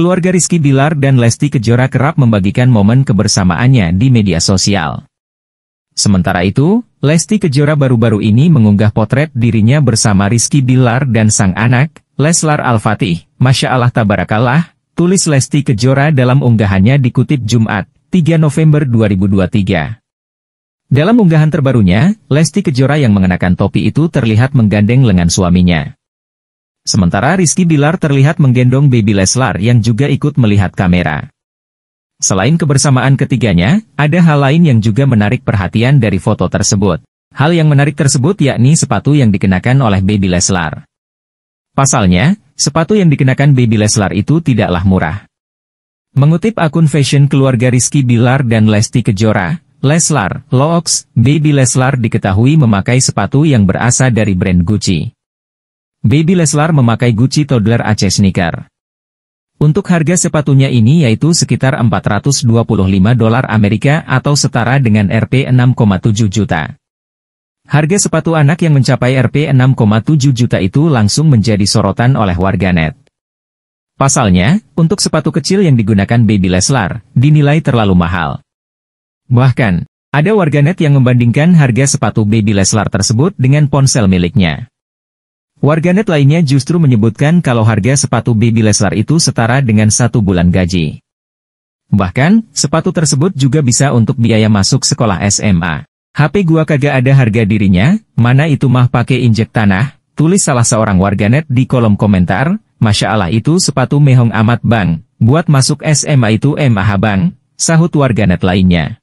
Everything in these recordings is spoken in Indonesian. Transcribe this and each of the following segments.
Keluarga Rizky Bilar dan Lesti Kejora kerap membagikan momen kebersamaannya di media sosial. Sementara itu, Lesti Kejora baru-baru ini mengunggah potret dirinya bersama Rizky Bilar dan sang anak, Leslar Al-Fatih, Masya Allah Tabarakallah, tulis Lesti Kejora dalam unggahannya dikutip Jumat, 3 November 2023. Dalam unggahan terbarunya, Lesti Kejora yang mengenakan topi itu terlihat menggandeng lengan suaminya. Sementara Rizky Bilar terlihat menggendong baby Leslar yang juga ikut melihat kamera. Selain kebersamaan ketiganya, ada hal lain yang juga menarik perhatian dari foto tersebut. Hal yang menarik tersebut yakni sepatu yang dikenakan oleh baby Leslar. Pasalnya, sepatu yang dikenakan baby Leslar itu tidaklah murah. Mengutip akun fashion keluarga Rizky Bilar dan Lesti Kejora, Leslar, Loox, Baby Leslar diketahui memakai sepatu yang berasal dari brand Gucci. Baby Leslar memakai Gucci Toddler Aceh Sneaker. Untuk harga sepatunya ini yaitu sekitar 425 dolar Amerika atau setara dengan Rp 6,7 juta. Harga sepatu anak yang mencapai Rp 6,7 juta itu langsung menjadi sorotan oleh warganet. Pasalnya, untuk sepatu kecil yang digunakan Baby Leslar, dinilai terlalu mahal. Bahkan, ada warganet yang membandingkan harga sepatu Baby Leslar tersebut dengan ponsel miliknya. Warganet lainnya justru menyebutkan kalau harga sepatu Baby Leslar itu setara dengan satu bulan gaji. Bahkan, sepatu tersebut juga bisa untuk biaya masuk sekolah SMA. HP gua kagak ada harga dirinya, mana itu mah pake injek tanah, tulis salah seorang warganet di kolom komentar, Masya Allah itu sepatu mehong amat bang, buat masuk SMA itu emah bang, sahut warganet lainnya.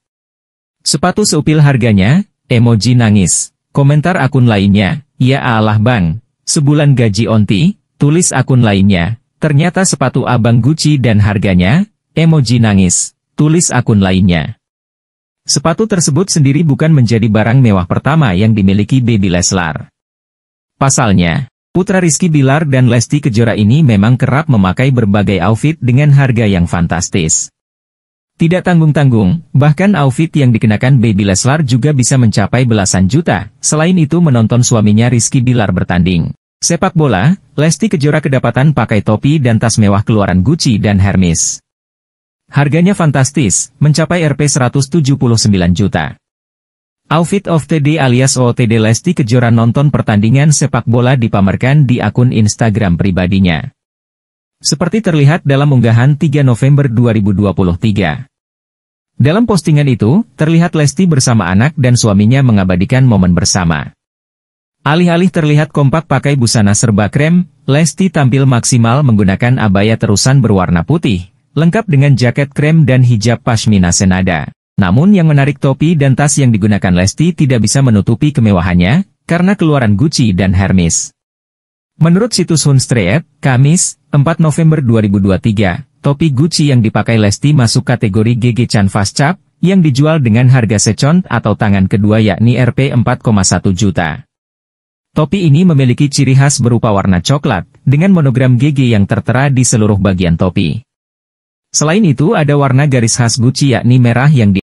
Sepatu seupil harganya, emoji nangis, komentar akun lainnya, ya Allah bang, Sebulan gaji onti, tulis akun lainnya. Ternyata sepatu abang Gucci dan harganya, emoji nangis, tulis akun lainnya. Sepatu tersebut sendiri bukan menjadi barang mewah pertama yang dimiliki Baby Leslar. Pasalnya, Putra Rizky Bilar dan Lesti Kejora ini memang kerap memakai berbagai outfit dengan harga yang fantastis. Tidak tanggung-tanggung, bahkan outfit yang dikenakan Baby Leslar juga bisa mencapai belasan juta, selain itu menonton suaminya Rizky Bilar bertanding. Sepak bola, Lesti Kejora kedapatan pakai topi dan tas mewah keluaran Gucci dan Hermes. Harganya fantastis, mencapai Rp 179 juta. Outfit of the Day alias OTD Lesti Kejora nonton pertandingan sepak bola dipamerkan di akun Instagram pribadinya. Seperti terlihat dalam unggahan 3 November 2023. Dalam postingan itu, terlihat Lesti bersama anak dan suaminya mengabadikan momen bersama. Alih-alih terlihat kompak pakai busana serba krem, Lesti tampil maksimal menggunakan abaya terusan berwarna putih, lengkap dengan jaket krem dan hijab pashmina senada. Namun yang menarik topi dan tas yang digunakan Lesti tidak bisa menutupi kemewahannya, karena keluaran Gucci dan Hermes. Menurut situs Hunstreet, Kamis, 4 November 2023, topi Gucci yang dipakai Lesti masuk kategori GG Chan Fast Cap, yang dijual dengan harga second atau tangan kedua yakni Rp 4,1 juta. Topi ini memiliki ciri khas berupa warna coklat, dengan monogram GG yang tertera di seluruh bagian topi. Selain itu ada warna garis khas Gucci yakni merah yang di